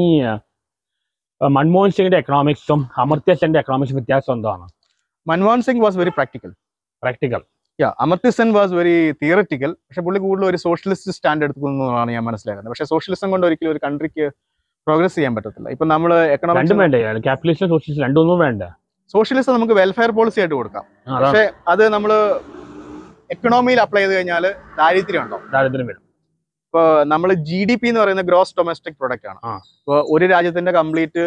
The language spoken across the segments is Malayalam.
ഈ മൻമോഹൻ സിംഗിന്റെ എക്കണോമിക്സും അമർത്യ സെന്റെ എക്കണോമിക്സും വ്യത്യാസം എന്താണ് Manmohan Singh was very practical practical യാ Amartya Sen was very theoretical പക്ഷെ പുള്ളി കൂടുതൽ ഒരു സോഷ്യലിസ്റ്റ് സ്റ്റാൻഡ് എടുക്കുന്നതാണ് ഞാൻ മനസ്സിലാക്കുന്നത് പക്ഷെ സോഷ്യലിസം കൊണ്ട് ഒരിക്കലും ഒരു കൺട്രിക്ക് പ്രോഗ്രസ് ചെയ്യാൻ പറ്റത്തില്ല ഇപ്പൊ നമ്മൾ എക്കണോമിക്സ് ക്യാപിറ്റലിസ്റ്റ് രണ്ടൊന്നും വേണ്ട സോഷ്യലിസം നമുക്ക് വെൽഫെയർ പോളിസി ആയിട്ട് കൊടുക്കാം പക്ഷെ അത് നമ്മൾ എക്കണോമിയിൽ അപ്ലൈ ചെയ്ത് കഴിഞ്ഞാൽ ദാരിദ്ര്യം ഉണ്ടോ ദാരിദ്ര്യം വരും ഇപ്പൊ നമ്മള് ജി ഡി പി എന്ന് പറയുന്ന ഗ്രോസ് ഡൊമസ്റ്റിക് പ്രൊഡക്റ്റ് ആണ് ഒരു രാജ്യത്തിന്റെ കംപ്ലീറ്റ്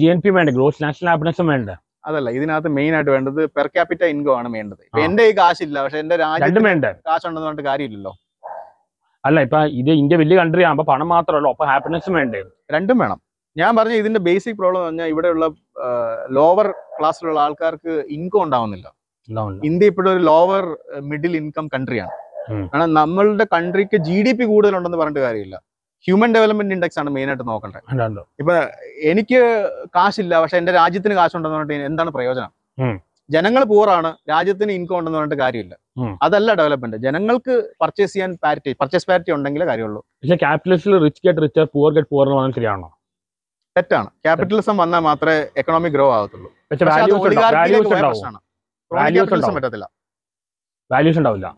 ജി എൻ പി വേണ്ട ഗ്രോസ് നാഷണൽ ഹാപ്പിനെസും വേണ്ട അതല്ല ഇതിനകത്ത് മെയിൻ ആയിട്ട് വേണ്ടത് പെർ ക്യാപിറ്റ ഇൻകം ആണ് വേണ്ടത് എന്റെ ഈ കാശില്ല പക്ഷെ എന്റെ രാജ്യത്ത് കാശുണ്ടെന്ന് പറഞ്ഞിട്ട് കാര്യമില്ലല്ലോ അല്ല ഇപ്പൊ ഇത് ഇന്ത്യ വലിയ കൺട്രി ആകുമ്പോ പണം മാത്രമല്ലോ അപ്പൊ ഹാപ്പിനെസും വേണ്ടേ രണ്ടും വേണം ഞാൻ പറഞ്ഞ ഇതിന്റെ ബേസിക് പ്രോബ്ലം എന്ന് പറഞ്ഞാൽ ഇവിടെയുള്ള ലോവർ ക്ലാസ്സിലുള്ള ആൾക്കാർക്ക് ഇൻകം ഉണ്ടാവുന്നില്ല ഇന്ത്യ ഒരു ലോവർ മിഡിൽ ഇൻകം കൺട്രിയാണ് കാരണം നമ്മളുടെ കൺട്രിക്ക് ജി ഡി പി കൂടുതലുണ്ടെന്ന് പറഞ്ഞിട്ട് കാര്യമില്ല ഹ്യൂമൻ ഡെവലപ്മെന്റ് ഇൻഡെക്സ് ആണ് മെയിൻ ആയിട്ട് നോക്കേണ്ടത് ഇപ്പൊ എനിക്ക് കാശില്ല പക്ഷെ എന്റെ രാജ്യത്തിന് കാശുണ്ടെന്ന് പറഞ്ഞിട്ട് എന്താണ് പ്രയോജനം ജനങ്ങൾ പൂറാണ് രാജ്യത്തിന് ഇൻകം ഉണ്ടെന്ന് പറഞ്ഞിട്ട് കാര്യമില്ല അതല്ല ഡെവലപ്മെന്റ് ജനങ്ങൾക്ക് പർച്ചേസ് ചെയ്യാൻ പാരിറ്റി പർച്ചേസ് പാരിറ്റി ഉണ്ടെങ്കിലേ കാര്യമുള്ളൂ റിച്ച് ഗെറ്റ് ഗെറ്റ് ശരിയാണോ തെറ്റാണ് ക്യാപിറ്റലിസം വന്നാൽ മാത്രമേ എക്കണോമിക് ഗ്രോ ആവത്തുള്ളൂ പറ്റത്തില്ല വാല്യൂസ് ഉണ്ടാവില്ല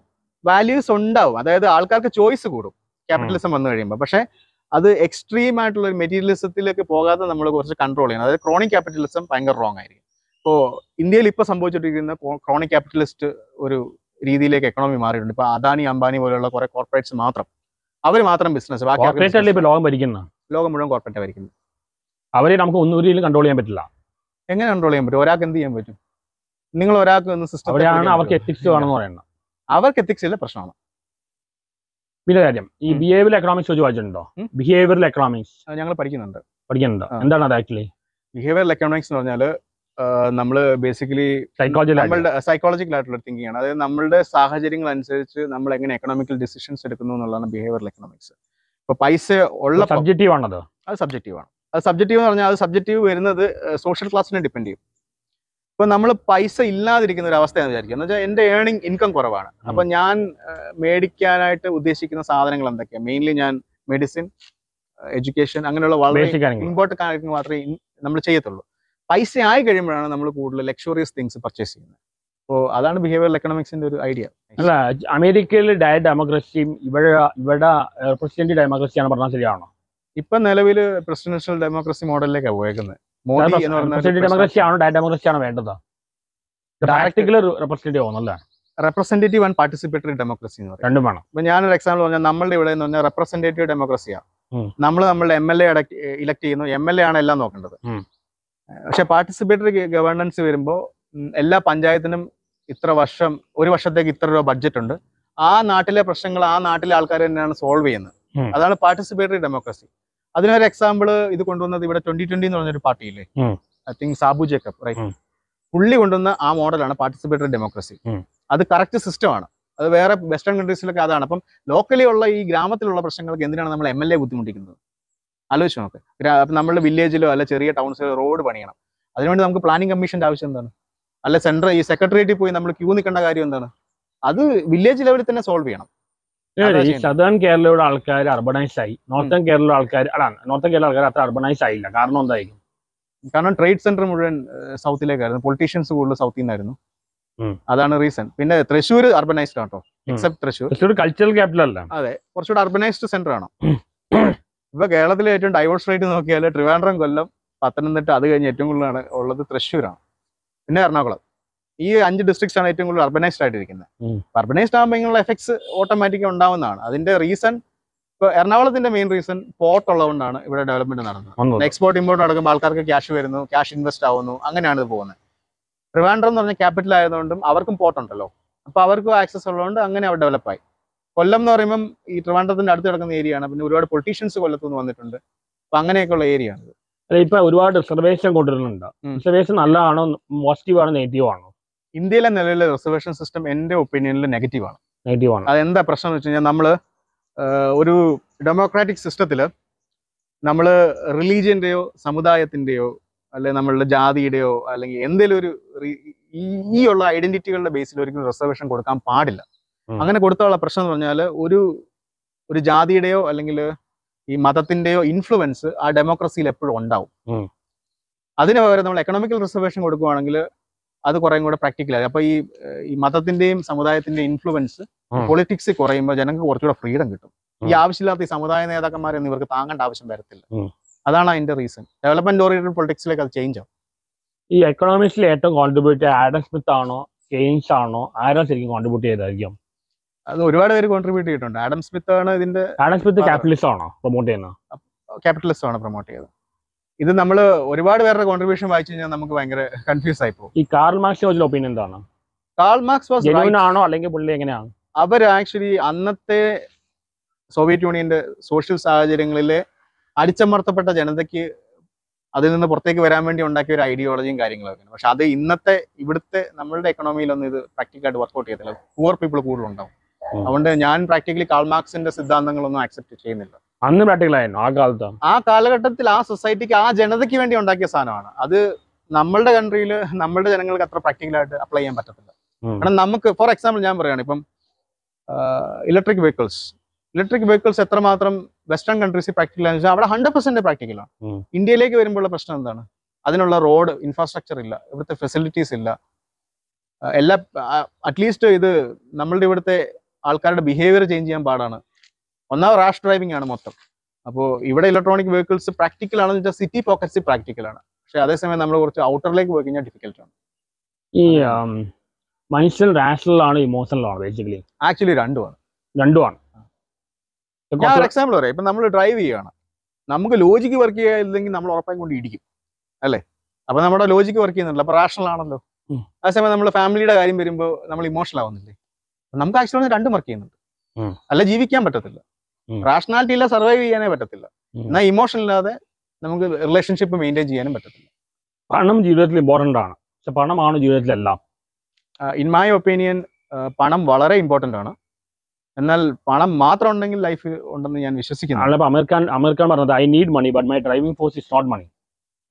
വാല്യൂസ് ഉണ്ടാവും അതായത് ആൾക്കാർക്ക് ചോയ്സ് കൂടും ക്യാപിറ്റലിസം വന്നു കഴിയുമ്പോൾ പക്ഷേ അത് എക്സ്ട്രീം ആയിട്ടുള്ള ഒരു മെറ്റീരിയലിസത്തിലേക്ക് പോകാതെ നമ്മൾ കുറച്ച് കൺട്രോൾ ചെയ്യണം അതായത് ക്രോണിക് ക്യാപിറ്റലിസം ഭയങ്കര റോങ് ആയിരിക്കും ഇപ്പോൾ ഇന്ത്യയിൽ ഇപ്പോൾ സംഭവിച്ചിട്ടിരിക്കുന്ന ക്രോണിക് ക്യാപിറ്റലിസ്റ്റ് ഒരു രീതിയിലേക്ക് എക്കണോമി മാറിയിട്ടുണ്ട് ഇപ്പോൾ അദാനി അംബാനി പോലെയുള്ള കുറെ കോർപ്പറേറ്റ്സ് മാത്രം അവർ മാത്രം ബിസിനസ് ബാക്കി ലോകം ഭരിക്കുന്ന ലോകം മുഴുവൻ കോർപ്പറേറ്റ് ഭരിക്കുന്നത് അവരെ നമുക്ക് ഒന്നും ഒരു കൺട്രോൾ ചെയ്യാൻ പറ്റില്ല എങ്ങനെ കൺട്രോൾ ചെയ്യാൻ പറ്റും ഒരാൾക്ക് എന്ത് ചെയ്യാൻ പറ്റും നിങ്ങൾ ഒരാൾക്ക് സിസ്റ്റം അവർക്ക് എത്തിക്സ് വേണമെന്ന് പറയണം അവർക്ക് എത്തിക്സിലെ പ്രശ്നമാണ് പിന്നെ കാര്യം ഈ ബിഹേവിയർ എക്കണോമിക്സ് വെച്ച് വായിച്ചിട്ടുണ്ടോ ബിഹേവിയറൽ എക്കണോമിക്സ് ഞങ്ങൾ പഠിക്കുന്നുണ്ട് പഠിക്കുന്നുണ്ടോ എന്താണ് അത് ആക്ച്വലി ബിഹേവിയറൽ എക്കണോമിക്സ് എന്ന് പറഞ്ഞാൽ നമ്മൾ ബേസിക്കലി നമ്മളുടെ സൈക്കോളജിക്കൽ ആയിട്ടുള്ള തിങ്കിങ് ആണ് അതായത് നമ്മളുടെ സാഹചര്യങ്ങൾ അനുസരിച്ച് നമ്മൾ എങ്ങനെ എക്കണോമിക്കൽ ഡിസിഷൻസ് എടുക്കുന്നു എന്നുള്ളതാണ് ബിഹേവിയറൽ എക്കണോമിക്സ് ഇപ്പൊ പൈസ ഉള്ള സബ്ജക്റ്റീവ് ആണത് അത് സബ്ജക്റ്റീവ് ആണ് അത് സബ്ജക്റ്റീവ് എന്ന് പറഞ്ഞാൽ അത് സബ്ജക്റ്റീവ് വരുന്നത് സോഷ്യൽ ക്ലാസ്സിനെ ഡിപ്പെൻഡ് ചെയ്യും ഇപ്പൊ നമ്മൾ പൈസ ഇല്ലാതിരിക്കുന്ന ഒരു അവസ്ഥയാണ് വിചാരിക്കുക എന്ന് വെച്ചാൽ എന്റെ ഏണിംഗ് ഇൻകം കുറവാണ് അപ്പൊ ഞാൻ മേടിക്കാനായിട്ട് ഉദ്ദേശിക്കുന്ന സാധനങ്ങൾ എന്തൊക്കെയാണ് മെയിൻലി ഞാൻ മെഡിസിൻ എഡ്യൂക്കേഷൻ അങ്ങനെയുള്ള വളരെ ഇമ്പോർട്ടൻ്റ് കാര്യങ്ങൾ മാത്രമേ നമ്മൾ ചെയ്യത്തുള്ളൂ പൈസ ആയി കഴിയുമ്പോഴാണ് നമ്മൾ കൂടുതൽ ലക്ഷറിയസ് തിങ്സ് പർച്ചേസ് ചെയ്യുന്നത് അപ്പോൾ അതാണ് ബിഹേവിയർ എക്കണോമിക്സിന്റെ ഒരു ഐഡിയ അല്ല അമേരിക്കയിൽ ഡയ ഡെമോക്രസിയും ഇവിടെ ഇവിടെ പ്രസിഡന്റ് ഡെമോക്രസിയാണ് പറഞ്ഞാൽ ശരിയാണോ ഇപ്പൊ നിലവിൽ പ്രസിഡൻഷ്യൽ ഡെമോക്രസി മോഡലിലേക്കാണ് പോയേക്കുന്നത് ഡെമോക്രസി ആണോ ആണോ റെപ്രസെന്റേറ്റീവ് ആൻഡ് പാർട്ടിസിപ്പേറ്ററി ഡെമോക്രസി എന്ന് പറയും രണ്ടും വേണം ഞാനൊരു എക്സാമ്പിൾ പറഞ്ഞാൽ നമ്മളുടെ ഇവിടെ എന്ന് പറഞ്ഞാൽ റെപ്രസെന്റേറ്റീവ് ഡെമോക്രസിയാ നമ്മൾ നമ്മളുടെ എം എൽ എ ഇലക്ട് ചെയ്യുന്നു എം എൽ എ ആണ് എല്ലാം നോക്കേണ്ടത് പക്ഷെ പാർട്ടിസിപ്പേറ്ററി ഗവർണൻസ് വരുമ്പോൾ എല്ലാ പഞ്ചായത്തിനും ഇത്ര വർഷം ഒരു വർഷത്തേക്ക് ഇത്ര രൂപ ബഡ്ജറ്റ് ഉണ്ട് ആ നാട്ടിലെ പ്രശ്നങ്ങൾ ആ നാട്ടിലെ ആൾക്കാർ തന്നെയാണ് സോൾവ് ചെയ്യുന്നത് അതാണ് പാർട്ടിസിപ്പേറ്ററി ഡെമോക്രസി അതിനൊരു എക്സാമ്പിൾ ഇത് കൊണ്ടുവന്നത് ഇവിടെ ട്വന്റി ട്വന്റി എന്ന് പറഞ്ഞൊരു പാർട്ടിയില്ലേ I think Sabu Jacob right പുള്ളി കൊണ്ടുവന്ന ആ മോഡലാണ് പാർട്ടിസിപ്പേറ്ററി ഡെമോക്രസി അത് കറക്റ്റ് സിസ്റ്റമാണ് അത് വേറെ വെസ്റ്റേൺ കൺട്രീസിലൊക്കെ അതാണ് അപ്പം ലോക്കലി ഉള്ള ഈ ഗ്രാമത്തിലുള്ള പ്രശ്നങ്ങൾക്ക് എന്തിനാണ് നമ്മൾ എം എൽ എ ബുദ്ധിമുട്ടിക്കുന്നത് ആലോചിച്ച് നോക്ക് നമ്മളുടെ വില്ലേജിലോ അല്ല ചെറിയ ടൗൺസിലോ റോഡ് പണിയണം അതിനുവേണ്ടി നമുക്ക് പ്ലാനിംഗ് കമ്മീഷന്റെ ആവശ്യം എന്താണ് അല്ല സെൻട്രൽ ഈ സെക്രട്ടേറിയറ്റിൽ പോയി നമ്മൾ ക്യൂ നിൽക്കേണ്ട കാര്യം എന്താണ് അത് വില്ലേജ് ലെവലിൽ തന്നെ സോൾവ് ചെയ്യണം ഈ സദേൺ കേരളയുടെ ആൾക്കാർ അർബണൈസ് ആയി നോർത്തേൺ കേരളയുടെ ആൾക്കാർ അതാണ് നോർത്തേൺ കേരള ആൾക്കാർ അത്ര അർബണൈസ് ആയില്ല കാരണം എന്തായിരിക്കും കാരണം ട്രേഡ് സെന്റർ മുഴുവൻ സൗത്തിലേക്കായിരുന്നു പൊളിറ്റീഷ്യൻസ് കൂടുതൽ സൗത്തിൽ നിന്നായിരുന്നു അതാണ് റീസൺ പിന്നെ തൃശ്ശൂർ അർബനൈസ്ഡ് ആട്ടോ except Thrissur Thrissur cultural capital അല്ല അതെ കുറച്ചുകൂടെ അർബനൈസ്ഡ് സെന്റർ ആണ് ഇപ്പൊ കേരളത്തിലെ ഏറ്റവും ഡൈവേഴ്സ് റേറ്റ് നോക്കിയാൽ ട്രിവാൻഡ്രം കൊല്ലം പത്തനംതിട്ട അത് കഴിഞ്ഞ് ഏറ്റവും കൂടുതലാണ് ഉള്ളത് തൃശ്ശൂരാണ് പിന്നെ എറണാകുളം ഈ അഞ്ച് ഡിസ്ട്രിക്ട്സ് ആണ് ഏറ്റവും കൂടുതൽ അർബനൈസ്ഡ് ആയിട്ടിരിക്കുന്നത് അർബനൈസ്ഡ് ആകുമ്പോൾ ഇങ്ങനെയുള്ള എഫക്ട്സ് ഓട്ടോമാറ്റിക് ഉണ്ടാവുന്നതാണ് അതിന്റെ റീസൺ ഇപ്പൊ എറണാകുളത്തിന്റെ മെയിൻ റീസൺ പോർട്ട് ഉള്ളതുകൊണ്ടാണ് ഇവിടെ ഡെവലപ്മെന്റ് നടന്നത് എക്സ്പോർട്ട് ഇമ്പോർട്ട് നടക്കുമ്പോൾ ആൾക്കാർക്ക് ക്യാഷ് വരുന്നു ക്യാഷ് ഇൻവെസ്റ്റ് ആവുന്നു അങ്ങനെയാണ് ഇത് പോകുന്നത് ട്രിവാൻഡ്രം എന്ന് പറഞ്ഞ ക്യാപിറ്റൽ ആയതുകൊണ്ടും അവർക്കും പോർട്ട് ഉണ്ടല്ലോ അപ്പൊ അവർക്കും ആക്സസ് ഉള്ളതുകൊണ്ട് അങ്ങനെ അവർ ഡെവലപ്പായി കൊല്ലം എന്ന് പറയുമ്പം ഈ ട്രിവാൻഡ്രത്തിന്റെ അടുത്ത് കിടക്കുന്ന ഏരിയ ആണ് പിന്നെ ഒരുപാട് പൊളിറ്റീഷ്യൻസ് കൊല്ലത്തു നിന്ന് വന്നിട്ടുണ്ട് അപ്പൊ അങ്ങനെയൊക്കെയുള്ള ഏരിയ ആണ് ഇപ്പൊ ഒരുപാട് റിസർവേഷൻ കൊണ്ടുവരുന്നുണ്ട് റിസർവേഷൻ നല്ലതാണോ പോസിറ്റീവ് ആണോ നെഗറ്റീവ് ആണോ ഇന്ത്യയിലെ നിലവിലെ റിസർവേഷൻ സിസ്റ്റം എൻ്റെ ഒപ്പീനിയനിൽ നെഗറ്റീവാണ് നെഗറ്റീവാണ് അതെന്താ പ്രശ്നം എന്ന് വെച്ച് കഴിഞ്ഞാൽ നമ്മൾ ഒരു ഡെമോക്രാറ്റിക് സിസ്റ്റത്തിൽ നമ്മൾ റിലീജിയൻ്റെയോ സമുദായത്തിൻ്റെയോ അല്ലെ നമ്മളുടെ ജാതിയുടെയോ അല്ലെങ്കിൽ എന്തെങ്കിലും ഒരു ഈ ഉള്ള ഐഡന്റിറ്റികളുടെ ബേസിൽ ഒരിക്കലും റിസർവേഷൻ കൊടുക്കാൻ പാടില്ല അങ്ങനെ കൊടുത്തുള്ള പ്രശ്നം എന്ന് പറഞ്ഞാൽ ഒരു ഒരു ജാതിയുടെയോ അല്ലെങ്കിൽ ഈ മതത്തിന്റെയോ ഇൻഫ്ലുവൻസ് ആ ഡെമോക്രസിയിൽ എപ്പോഴും ഉണ്ടാവും അതിനു പകരം നമ്മൾ എക്കണോമിക്കൽ റിസർവേഷൻ കൊടുക്കുവാണെങ്കിൽ അത് കുറേ കൂടെ പ്രാക്ടിക്കൽ ആയി അപ്പൊ ഈ ഈ മതത്തിന്റെയും സമുദായത്തിന്റെയും ഇൻഫ്ലുവൻസ് പൊളിറ്റിക്സ് കുറയുമ്പോൾ ജനങ്ങൾക്ക് കുറച്ചുകൂടെ ഫ്രീഡം കിട്ടും ഈ ആവശ്യമില്ലാത്ത ഈ സമുദായ നേതാക്കന്മാരൊന്നും ഇവർക്ക് താങ്ങേണ്ട ആവശ്യം വരത്തില്ല അതാണ് അതിന്റെ റീസൺ ഡെവലപ്മെന്റ് ഓറിയന്റഡ് പൊളിറ്റിക്സിലേക്ക് അത് ചേഞ്ച് ആവും ഈ എക്കണോമിക്സിൽ ഏറ്റവും കോൺട്രിബ്യൂട്ട് ആഡം സ്മിത്ത് ആണോ കെയ്ൻസ് ആണോ ആരാ ശരിക്കും കോൺട്രിബ്യൂട്ട് ചെയ്തായിരിക്കും അത് ഒരുപാട് പേര് കോൺട്രിബ്യൂട്ട് ചെയ്തിട്ടുണ്ട് ആഡം സ്മിത്ത് ആണ് ഇതിന്റെ ആഡം സ്മിത്ത് ക്യാപിറ്റലിസ്റ്റ് ആണോ പ്രൊമോട്ട് ചെയ്യുന്നത് ക്യാപിറ്റലിസ്റ്റ് ആണ് പ്രൊമോട്ട് ചെയ്തത് ഇത് നമ്മൾ ഒരുപാട് പേരുടെ കോൺട്രിബ്യൂഷൻ വായിച്ചു കഴിഞ്ഞാൽ നമുക്ക് ഭയങ്കര കൺഫ്യൂസ് ആയി പോകും ഈ കാർൽ മാർക്സ് ഒപ്പീനിയൻ എന്താണ് കാൾ മാർക്സ് വാസ് ആണോ അല്ലെങ്കിൽ പുള്ളി എങ്ങനെയാണ് അവർ ആക്ച്വലി അന്നത്തെ സോവിയറ്റ് യൂണിയന്റെ സോഷ്യൽ സാഹചര്യങ്ങളിലെ അടിച്ചമർത്തപ്പെട്ട ജനതയ്ക്ക് അതിൽ നിന്ന് പുറത്തേക്ക് വരാൻ വേണ്ടി ഉണ്ടാക്കിയ ഒരു ഐഡിയോളജിയും കാര്യങ്ങളൊക്കെ പക്ഷെ അത് ഇന്നത്തെ ഇവിടുത്തെ നമ്മളുടെ എക്കണോമിയിലൊന്നും ഇത് പ്രാക്ടിക്കലായിട്ട് വർക്ക്ഔട്ട് ചെയ്യത്തില്ല പുവർ പീപ്പിൾ കൂടുതലുണ്ടാവും അതുകൊണ്ട് ഞാൻ പ്രാക്ടിക്കലി കാൾമാർക്സിന്റെ സിദ്ധാന്തങ്ങളൊന്നും ആക്സെപ്റ്റ് ചെയ്യുന്നില്ല അന്ന് പ്രാക്ടിക്കലായിരുന്നു ആ കാലത്ത് ആ കാലഘട്ടത്തിൽ ആ സൊസൈറ്റിക്ക് ആ ജനതയ്ക്ക് വേണ്ടി ഉണ്ടാക്കിയ സാധനമാണ് അത് നമ്മളുടെ കൺട്രിയിൽ നമ്മളുടെ ജനങ്ങൾക്ക് അത്ര പ്രാക്ടിക്കലായിട്ട് അപ്ലൈ ചെയ്യാൻ പറ്റത്തില്ല കാരണം നമുക്ക് ഫോർ എക്സാമ്പിൾ ഞാൻ പറയുകയാണ് ഇപ്പം ഇലക്ട്രിക് വെഹിക്കിൾസ് ഇലക്ട്രിക് വെഹിക്കിൾസ് എത്രമാത്രം വെസ്റ്റേൺ പ്രാക്ടിക്കൽ ആണെന്ന് വെച്ചാൽ അവിടെ ഹൺഡ്രഡ് പെർസെന്റ് പ്രാക്ടിക്കലാണ് ഇന്ത്യയിലേക്ക് വരുമ്പോഴുള്ള പ്രശ്നം എന്താണ് അതിനുള്ള റോഡ് ഇൻഫ്രാസ്ട്രക്ചർ ഇല്ല ഇവിടുത്തെ ഫെസിലിറ്റീസ് ഇല്ല എല്ലാ അറ്റ്ലീസ്റ്റ് ഇത് നമ്മളുടെ ഇവിടുത്തെ ആൾക്കാരുടെ ബിഹേവിയർ ചേഞ്ച് ചെയ്യാൻ പാടാണ് ഒന്നാമത് റാഷ് ഡ്രൈവിംഗ് ആണ് മൊത്തം അപ്പോൾ ഇവിടെ ഇലക്ട്രോണിക് വെഹിക്കിൾസ് പ്രാക്ടിക്കൽ ആണെന്ന് വെച്ചാൽ സിറ്റി പോക്കറ്റ്സ് പ്രാക്ടിക്കൽ ആണ് പക്ഷെ അതേസമയം നമ്മൾ കുറച്ച് ഔട്ടറിലേക്ക് പോയി കഴിഞ്ഞാൽ ഡിഫിക്കൽട്ട് ആണ് ഈ മനുഷ്യൻ റാഷണലാണ് ഇമോഷണലാണ് ബേസിക്കലി ആക്ച്വലി രണ്ടുമാണ് രണ്ടുമാണ് ഞാൻ ഒരു എക്സാമ്പിൾ പറയാം ഇപ്പം നമ്മൾ ഡ്രൈവ് ചെയ്യുകയാണ് നമുക്ക് ലോജിക്ക് വർക്ക് ചെയ്യാതില്ലെങ്കിൽ നമ്മൾ ഉറപ്പായും കൊണ്ട് ഇടിക്കും അല്ലേ അപ്പം നമ്മുടെ ലോജിക്ക് വർക്ക് ചെയ്യുന്നുണ്ടല്ലോ അപ്പോൾ റാഷണൽ ആണല്ലോ അതേസമയം നമ്മൾ ഫാമിലിയുടെ കാര്യം വരുമ്പോൾ നമ്മൾ ഇമോഷണൽ ആവുന്നില്ലേ നമുക്ക് ആക്ച്വലി രണ്ടും വർക്ക് ചെയ്യുന്നുണ്ട് അല്ല ജീവിക്കാൻ പറ്റത്തില്ല റാഷണാലിറ്റി ഇല്ല സർവൈവ് ചെയ്യാനേ പറ്റത്തില്ല എന്നാൽ ഇമോഷൻ ഇല്ലാതെ നമുക്ക് റിലേഷൻഷിപ്പ് മെയിൻറ്റെയിൻ ചെയ്യാനും പറ്റത്തില്ല പണം ജീവിതത്തിൽ ഇമ്പോർട്ടൻ്റ് ആണ് പക്ഷെ പണമാണ് ജീവിതത്തിലെല്ലാം ഇൻ മൈ ഒപ്പീനിയൻ പണം വളരെ ഇമ്പോർട്ടൻ്റ് ആണ് എന്നാൽ പണം മാത്രം ഉണ്ടെങ്കിൽ ലൈഫ് ഉണ്ടെന്ന് ഞാൻ വിശ്വസിക്കുന്നു അമേരിക്കൻ അമേരിക്കൻ പറഞ്ഞത് I need money but my driving force is not money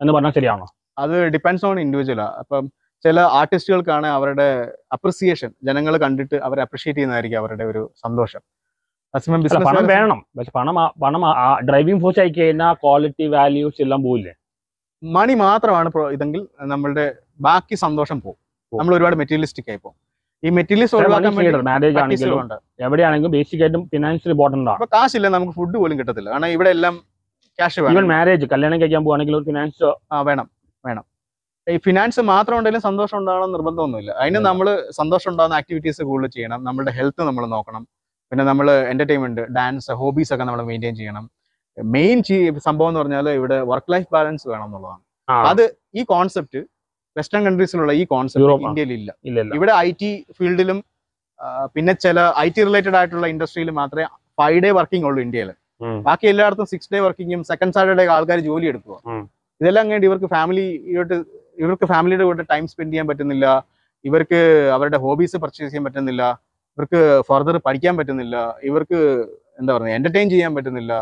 എന്ന് പറഞ്ഞാൽ ശരിയാണോ അത് ഡിപ്പെൻഡ്സ് ഓൺ ഇൻഡിവിജ്വല അപ്പം ചില ആർട്ടിസ്റ്റുകൾക്കാണ് അവരുടെ അപ്രിസിയേഷൻ ജനങ്ങൾ കണ്ടിട്ട് അവരെ അപ്രിഷിയേറ്റ് ചെയ്യുന്നതായിരിക്കും അവരുടെ ഒരു സന്തോഷം മാക്സിമം ബിസിനസ് പണം വേണം പക്ഷെ പണം പണം ഡ്രൈവിംഗ് ഫോഴ്സ് ആയി കഴിഞ്ഞാൽ ക്വാളിറ്റി വാല്യൂസ് എല്ലാം പോയില്ലേ മണി മാത്രമാണ് ഇതെങ്കിൽ നമ്മളുടെ ബാക്കി സന്തോഷം പോകും നമ്മൾ ഒരുപാട് മെറ്റീരിയലിസ്റ്റിക് ആയി പോകും ഈ മെറ്റീരിയൽസ് മാരേജ് ആണെങ്കിലും എവിടെയാണെങ്കിലും ബേസിക് ആയിട്ടും ഫിനാൻഷ്യൽ ഇമ്പോർട്ടന്റ് ആണ് കാശില്ല നമുക്ക് ഫുഡ് പോലും കിട്ടത്തില്ല കാരണം ഇവിടെ എല്ലാം ക്യാഷ് വേണം മാരേജ് കല്യാണം കഴിക്കാൻ പോവാണെങ്കിൽ ഒരു ഫിനാൻസ് വേണം വേണം ഈ ഫിനാൻസ് മാത്രം ഉണ്ടെങ്കിലും സന്തോഷം ഉണ്ടാകണം നിർബന്ധമൊന്നുമില്ല അതിന് നമ്മൾ സന്തോഷം ഉണ്ടാകുന്ന ആക്ടിവിറ്റീസ് കൂടുതൽ ചെയ്യണം നമ്മുടെ ഹെൽത്ത് നമ്മൾ നോക്കണം പിന്നെ നമ്മൾ എൻ്റർടൈൻമെൻറ്റ് ഡാൻസ് ഹോബീസ് ഒക്കെ നമ്മൾ മെയിൻറ്റെയിൻ ചെയ്യണം മെയിൻ സംഭവം എന്ന് പറഞ്ഞാൽ ഇവിടെ വർക്ക് ലൈഫ് ബാലൻസ് വേണം എന്നുള്ളതാണ് അത് ഈ കോൺസെപ്റ്റ് വെസ്റ്റേൺ കൺട്രീസിലുള്ള ഈ കോൺസെപ്റ്റ് ഇന്ത്യയിൽ ഇല്ല ഇവിടെ ഐ ടി ഫീൽഡിലും പിന്നെ ചില ഐ ടി റിലേറ്റഡ് ആയിട്ടുള്ള ഇൻഡസ്ട്രിയിൽ മാത്രമേ ഫൈവ് ഡേ വർക്കിംഗ് ഉള്ളൂ ഇന്ത്യയിൽ ബാക്കി എല്ലായിടത്തും സിക്സ് ഡേ വർക്കിങ്ങും സെക്കൻഡ് സാറ്റർഡേ ആൾക്കാർ ജോലി എടുക്കുക ഇതെല്ലാം കഴിഞ്ഞ് ഇവർക്ക് ഫാമിലിയോട്ട് ഇവർക്ക് ഫാമിലിയുടെ കൂടെ ടൈം സ്പെൻഡ് ചെയ്യാൻ പറ്റുന്നില്ല ഇവർക്ക് അവരുടെ ഹോബീസ് പർച്ചേസ് ചെയ്യാൻ പറ്റുന്നില്ല ഇവർക്ക് ഫർദർ പഠിക്കാൻ പറ്റുന്നില്ല ഇവർക്ക് എന്താ പറയുക എന്റർടൈൻ ചെയ്യാൻ പറ്റുന്നില്ല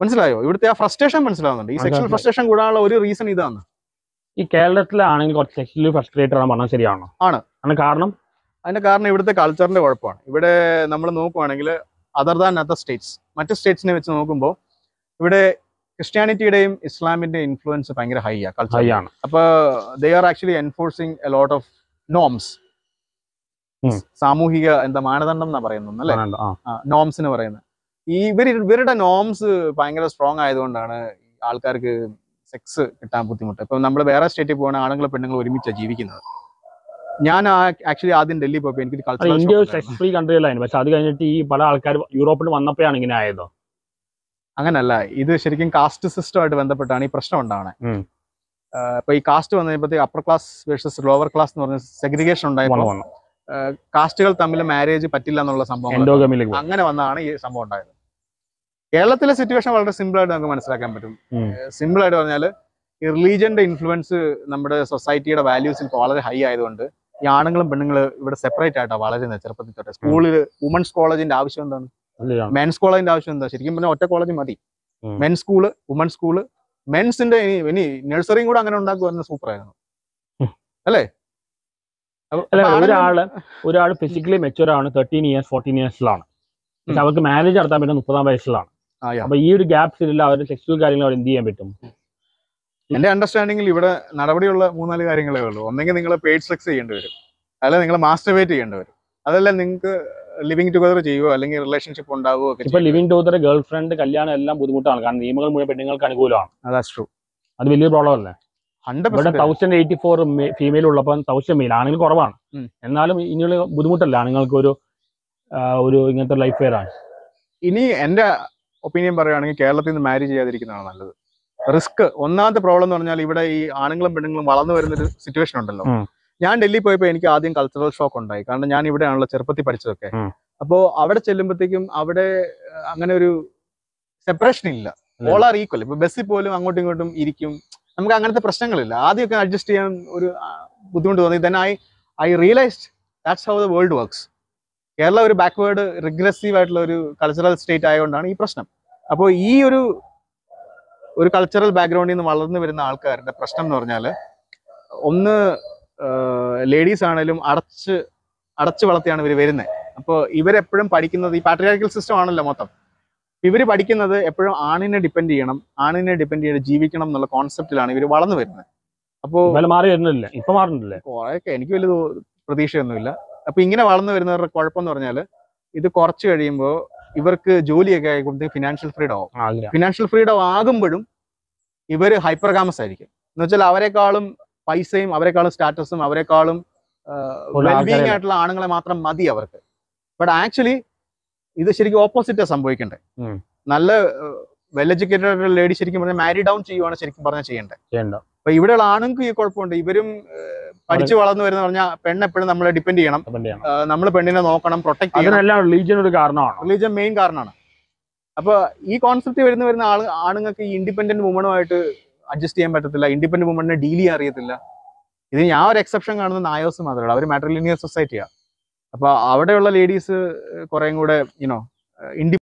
മനസ്സിലായോ ഇവിടുത്തെ ആ ഫ്രസ്ട്രേഷൻ മനസ്സിലാവുന്നുണ്ട് ഈ സെക്ഷൽ ഫ്രസ്ട്രേഷൻ കൂടാനുള്ള ഒരു റീസൺ ഇതാണ് ഈ കേരളത്തിലാണെങ്കിൽ കുറച്ച് സെക്ഷലി ഫ്രസ്ട്രേറ്റഡ് ആണ് പറഞ്ഞാൽ ശരിയാണോ ആണ് അതിന് കാരണം അതിന്റെ കാരണം ഇവിടുത്തെ കൾച്ചറിന്റെ കുഴപ്പമാണ് ഇവിടെ നമ്മൾ നോക്കുവാണെങ്കിൽ അതർ ദാൻ അതർ സ്റ്റേറ്റ്സ് മറ്റ് സ്റ്റേറ്റ്സിനെ വെച്ച് നോക്കുമ്പോൾ ഇവിടെ ക്രിസ്ത്യാനിറ്റിയുടെയും ഇസ്ലാമിന്റെ ഇൻഫ്ലുവൻസ് ഭയങ്കര ഹൈ ആണ് ഹൈ ആണ് അപ്പോൾ they are actually enforcing a lot of norms സാമൂഹിക എന്താ മാനദണ്ഡം എന്നാ പറയുന്നത് അല്ലേ നോംസ് എന്ന് പറയുന്നത് ഈ ഇവര് ഇവരുടെ നോംസ് ഭയങ്കര സ്ട്രോങ് ആയതുകൊണ്ടാണ് ആൾക്കാർക്ക് സെക്സ് കിട്ടാൻ ബുദ്ധിമുട്ട് ഇപ്പൊ നമ്മൾ വേറെ സ്റ്റേറ്റിൽ പോകുന്ന ആണുങ്ങളും പെണ്ണുങ്ങളും ഒരുമിച്ചാണ് ജീവിക്കുന്നത് ഞാൻ ആക്ച്വലി ആദ്യം ഡൽഹി പോയപ്പോ എനിക്ക് കൾച്ചറൽ സെക്സ് ഫ്രീ പക്ഷെ അത് കഴിഞ്ഞിട്ട് ഈ പല ആൾക്കാർ യൂറോപ്പിൽ വന്നപ്പോഴാണ് ഇങ്ങനെ ആയതോ അങ്ങനല്ല ഇത് ശരിക്കും കാസ്റ്റ് സിസ്റ്റമായിട്ട് ബന്ധപ്പെട്ടാണ് ഈ പ്രശ്നം ഉണ്ടാവണേ ഇപ്പൊ ഈ കാസ്റ്റ് വന്നപ്പോഴത്തേക്ക് upper class versus lower class എന്ന് പറഞ്ഞ സെഗ്രിഗേഷൻ ഉണ്ടായി കാസ്റ്റുകൾ തമ്മിൽ മാരേജ് പറ്റില്ല എന്നുള്ള സംഭവം അങ്ങനെ വന്നാണ് ഈ സംഭവം ഉണ്ടായത് കേരളത്തിലെ സിറ്റുവേഷൻ വളരെ സിമ്പിൾ ആയിട്ട് നമുക്ക് മനസ്സിലാക്കാൻ പറ്റും സിമ്പിൾ ആയിട്ട് പറഞ്ഞാൽ ഈ റിലീജിയന്റെ ഇൻഫ്ലുവൻസ് നമ്മുടെ സൊസൈറ്റിയുടെ വാല്യൂസിൽ ഇപ്പോൾ വളരെ ഹൈ ആയതുകൊണ്ട് ഈ ആണുങ്ങളും പെണ്ണുങ്ങളും ഇവിടെ സെപ്പറേറ്റ് ആയിട്ടാ വളരുന്നത് ചെറുപ്പത്തിൽ തൊട്ട് സ്കൂളിൽ വുമൻസ് കോളേജിന്റെ ആവശ്യം എന്താണ് മെൻസ് കോളേജിന്റെ ആവശ്യം എന്താ ശരിക്കും പറഞ്ഞാൽ ഒറ്റ കോളേജ് മതി മെൻസ് സ്കൂള് വുമൻസ് സ്കൂള് മെൻസിന്റെ ഇനി നഴ്സറിയും കൂടെ അങ്ങനെ സൂപ്പർ ആയിരുന്നു അല്ലേ അല്ല ഒരാള് ഒരാൾ ഫിസിക്കലി മെച്ചൂർ ആണ് തേർട്ടീൻ ഇയേഴ്സ് ഫോർട്ടീൻ ഇയേഴ്സിലാണ് പക്ഷെ അവർക്ക് മാനേജ് നടത്താൻ പറ്റുന്ന മുപ്പതാം വയസ്സിലാണ് അപ്പൊ ഈ ഒരു ഗ്യാപ്സ് ഇല്ല അവർ സെക്സ്വൽ കാര്യങ്ങൾ അവർ എന്ത് ചെയ്യാൻ പറ്റും എന്റെ അണ്ടർസ്റ്റാൻഡിംഗിൽ ഇവിടെ നടപടിയുള്ള മൂന്നാല് കാര്യങ്ങളേ ഉള്ളൂ ഒന്നെങ്കിൽ നിങ്ങൾ പെയ്ഡ് സെക്സ് ചെയ്യേണ്ടി വരും അല്ലെങ്കിൽ നിങ്ങൾ മാസ്റ്റർവേറ്റ് ചെയ്യേണ്ടി വരും അതല്ല നിങ്ങൾക്ക് ലിവിങ് ടുഗദർ ചെയ്യുവോ അല്ലെങ്കിൽ റിലേഷൻഷിപ്പ് ഉണ്ടാവുകയോ ഒക്കെ ഇപ്പൊ ലിവിങ് ടുഗദർ ഗേൾ ഫ്രണ്ട് കല്യാണം എല്ലാം ബുദ്ധിമുട്ടാണ് കാരണം നിയമങ്ങൾ മുഴുവൻ പെണ്ണുങ്ങൾക്ക് അനുകൂലമാണ് ട്രൂ അത് വലിയ പ്രോബ്ലം അല്ലേ ഇവിടെ ഫീമെയിൽ ഉള്ളപ്പോൾ തൗസൻഡ് മെയിൽ ആണെങ്കിൽ കുറവാണ് എന്നാലും ഇനിയുള്ള ബുദ്ധിമുട്ടല്ല ആണുങ്ങൾക്ക് ഒരു ഒരു ഇങ്ങനത്തെ ലൈഫ് വെയർ ആണ് ഇനി എന്റെ ഒപ്പീനിയൻ പറയുകയാണെങ്കിൽ കേരളത്തിൽ നിന്ന് മാര്യേജ് ചെയ്യാതിരിക്കുന്നതാണ് നല്ലത് റിസ്ക് ഒന്നാമത്തെ പ്രോബ്ലം എന്ന് പറഞ്ഞാൽ ഇവിടെ ഈ ആണുങ്ങളും പെണ്ണുങ്ങളും വളർന്നു വരുന്നൊരു സിറ്റുവേഷൻ ഉണ്ടല്ലോ ഞാൻ ഡൽഹി പോയപ്പോൾ എനിക്ക് ആദ്യം കൾച്ചറൽ ഷോക്ക് ഉണ്ടായി കാരണം ഞാൻ ഇവിടെയാണല്ലോ ചെറുപ്പത്തിൽ പഠിച്ചതൊക്കെ അപ്പോൾ അവിടെ ചെല്ലുമ്പോഴത്തേക്കും അവിടെ അങ്ങനെ ഒരു സെപ്പറേഷൻ ഇല്ല ഓൾ ആർ ഈക്വൽ ഇപ്പൊ ബസ്സിൽ പോലും അങ്ങോട്ടും ഇങ്ങോട്ടും ഇരിക്കും നമുക്ക് അങ്ങനത്തെ പ്രശ്നങ്ങളില്ല ആദ്യമൊക്കെ അഡ്ജസ്റ്റ് ചെയ്യാൻ ഒരു ബുദ്ധിമുട്ട് തോന്നി തന്നെ I I realised that's how the world works Kerala ഒരു ബാക്ക്വേർഡ് റിഗ്രസീവ് ആയിട്ടുള്ള ഒരു കൾച്ചറൽ സ്റ്റേറ്റ് ആയതുകൊണ്ടാണ് ഈ പ്രശ്നം അപ്പോൾ ഈ ഒരു ഒരു കൾച്ചറൽ ബാക്ക്ഗ്രൗണ്ടിൽ നിന്ന് വളർന്നു വരുന്ന ആൾക്കാരുടെ പ്രശ്നം എന്ന് പറഞ്ഞാൽ ഒന്ന് ലേഡീസ് ആണെങ്കിലും അടച്ച് അടച്ചു വളർത്തിയാണ് ഇവർ വരുന്നത് അപ്പോൾ ഇവരെപ്പോഴും പഠിക്കുന്നത് ഈ പാട്രിയാർക്കൽ സിസ്റ്റം ആണല്ലോ മൊത്തം ഇവർ പഠിക്കുന്നത് എപ്പോഴും ആണിനെ ഡിപ്പെൻഡ് ചെയ്യണം ആണിനെ ഡിപ്പെൻഡ് ചെയ്ത് ജീവിക്കണം എന്നുള്ള കോൺസെപ്റ്റിലാണ് ഇവർ വളർന്നു വരുന്നത് അപ്പോൾ മാറി വരുന്നില്ല ഇപ്പൊ മാറുന്നില്ല കുറെയൊക്കെ എനിക്ക് വലിയ പ്രതീക്ഷയൊന്നുമില്ല അപ്പൊ ഇങ്ങനെ വളർന്നു വരുന്നവരുടെ കുഴപ്പം എന്ന് പറഞ്ഞാൽ ഇത് കുറച്ച് കഴിയുമ്പോൾ ഇവർക്ക് ജോലിയൊക്കെ ആയിക്കൊണ്ട് ഫിനാൻഷ്യൽ ഫ്രീഡം ആവും ഫിനാൻഷ്യൽ ഫ്രീഡം ആകുമ്പോഴും ഇവർ ഹൈപ്പർഗാമസ് ആയിരിക്കും എന്ന് വെച്ചാൽ അവരെക്കാളും പൈസയും അവരെക്കാളും സ്റ്റാറ്റസും അവരെക്കാളും ആയിട്ടുള്ള ആണുങ്ങളെ മാത്രം മതി അവർക്ക് ബട്ട് ആക്ച്വലി ഇത് ശരിക്കും ഓപ്പോസിറ്റ് സംഭവിക്കേണ്ടത് നല്ല വെൽ എഡ്യൂക്കേറ്റഡ് ലേഡി ശരിക്കും പറഞ്ഞാൽ മാരി ഡൗൺ ചെയ്യുവാണ് ശരിക്കും പറഞ്ഞാൽ ചെയ്യേണ്ടത് അപ്പൊ ഇവിടെയുള്ള ആണുങ്ങൾക്ക് ഈ കുഴപ്പമുണ്ട് ഇവരും പഠിച്ചു വളർന്നു വരുന്ന പറഞ്ഞാൽ പെണ്ണെപ്പോഴും നമ്മളെ ഡിപെൻഡ് ചെയ്യണം നമ്മൾ പെണ്ണിനെ നോക്കണം പ്രൊട്ടക്ട് ചെയ്യണം റിലീജിയൻ ഒരു കാരണമാണ് റിലീജിയൻ മെയിൻ കാരണമാണ് അപ്പൊ ഈ കോൺസെപ്റ്റ് വരുന്ന വരുന്ന ആള് ആണുങ്ങൾക്ക് ഈ ഇൻഡിപെൻഡന്റ് വുമണുമായിട്ട് അഡ്ജസ്റ്റ് ചെയ്യാൻ പറ്റത്തില്ല ഇൻഡിപെൻഡന്റ് വുമണിനെ ഡീൽ ചെയ്യാൻ അറിയത്തില്ല ഇതിന് ഞാൻ ഒരു എക്സെപ്ഷൻ കാണുന്ന നായോസ് മാത്രമല്ല അവർ മാട്രിലിനിയർ സൊസൈറ്റിയാണ് അപ്പോൾ അവിടെയുള്ള ലേഡീസ് കുറേയും കൂടെ യുനോ ഇൻഡി